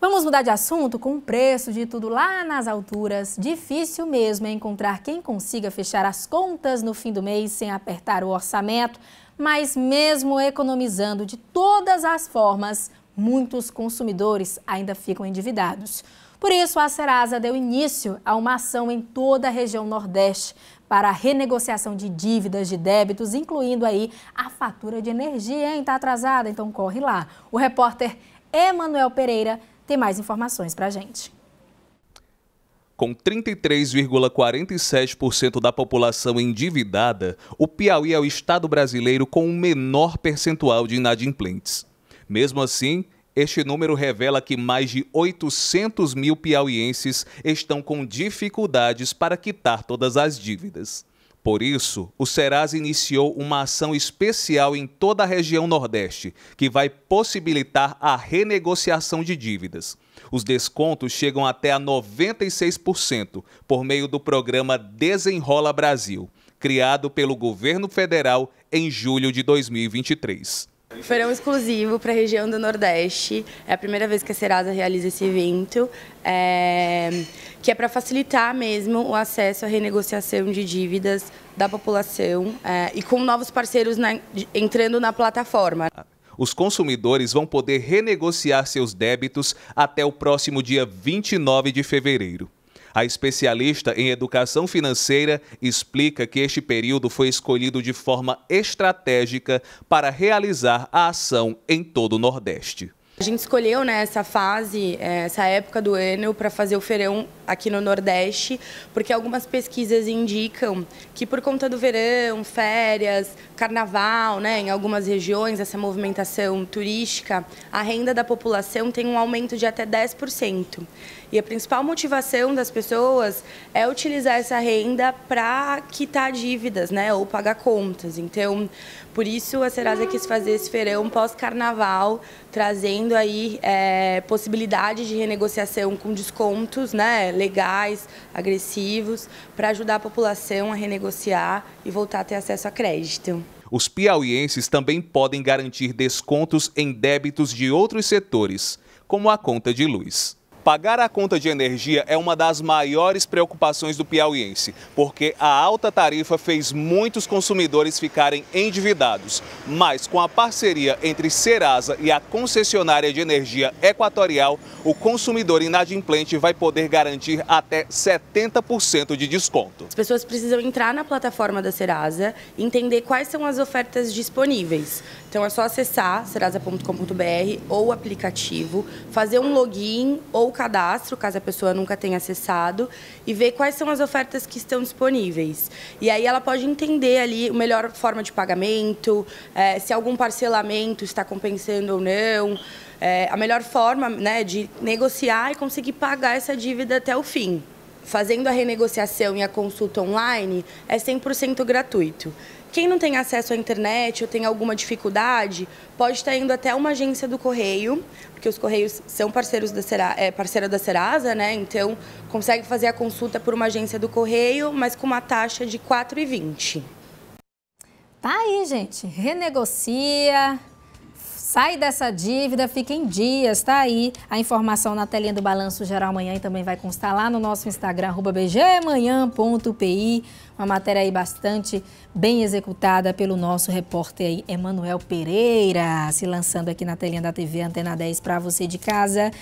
Vamos mudar de assunto com o preço de tudo lá nas alturas. Difícil mesmo é encontrar quem consiga fechar as contas no fim do mês sem apertar o orçamento, mas mesmo economizando de todas as formas, muitos consumidores ainda ficam endividados. Por isso, a Serasa deu início a uma ação em toda a região Nordeste para a renegociação de dívidas de débitos, incluindo aí a fatura de energia, hein? Está atrasada, então corre lá. O repórter Emanuel Pereira tem mais informações para a gente. Com 33,47% da população endividada, o Piauí é o estado brasileiro com o menor percentual de inadimplentes. Mesmo assim, este número revela que mais de 800 mil piauienses estão com dificuldades para quitar todas as dívidas. Por isso, o Serasa iniciou uma ação especial em toda a região Nordeste, que vai possibilitar a renegociação de dívidas. Os descontos chegam até a 96% por meio do programa Desenrola Brasil, criado pelo governo federal em julho de 2023. Feirão exclusivo para a região do Nordeste. É a primeira vez que a Serasa realiza esse evento, é... que é para facilitar mesmo o acesso à renegociação de dívidas da população é... e com novos parceiros na... entrando na plataforma. Os consumidores vão poder renegociar seus débitos até o próximo dia 29 de fevereiro. A especialista em educação financeira explica que este período foi escolhido de forma estratégica para realizar a ação em todo o Nordeste. A gente escolheu né, essa fase, eh, essa época do ano, para fazer o feirão aqui no Nordeste, porque algumas pesquisas indicam que por conta do verão, férias, carnaval, né, em algumas regiões, essa movimentação turística, a renda da população tem um aumento de até 10%. E a principal motivação das pessoas é utilizar essa renda para quitar dívidas, né, ou pagar contas. Então, por isso a Serasa quis fazer esse verão pós-carnaval, trazendo aí é, possibilidade de renegociação com descontos, né, legais, agressivos, para ajudar a população a renegociar e voltar a ter acesso a crédito. Os piauienses também podem garantir descontos em débitos de outros setores, como a conta de luz. Pagar a conta de energia é uma das maiores preocupações do piauiense, porque a alta tarifa fez muitos consumidores ficarem endividados. Mas com a parceria entre Serasa e a concessionária de energia Equatorial, o consumidor inadimplente vai poder garantir até 70% de desconto. As pessoas precisam entrar na plataforma da Serasa, entender quais são as ofertas disponíveis. Então é só acessar serasa.com.br ou o aplicativo, fazer um login ou o cadastro, caso a pessoa nunca tenha acessado, e ver quais são as ofertas que estão disponíveis. E aí ela pode entender ali a melhor forma de pagamento, é, se algum parcelamento está compensando ou não. É, a melhor forma né, de negociar e conseguir pagar essa dívida até o fim. Fazendo a renegociação e a consulta online é 100% gratuito. Quem não tem acesso à internet ou tem alguma dificuldade, pode estar indo até uma agência do correio, porque os correios são parceiros da Serasa, é, parceira da Serasa, né? Então, consegue fazer a consulta por uma agência do correio, mas com uma taxa de R$ 4,20. Tá aí, gente. Renegocia, Sai dessa dívida, fica em dias, tá aí a informação na telinha do Balanço Geral Amanhã e também vai constar lá no nosso Instagram, bgmanhã.pi. Uma matéria aí bastante bem executada pelo nosso repórter aí, Emanuel Pereira, se lançando aqui na telinha da TV Antena 10 para você de casa.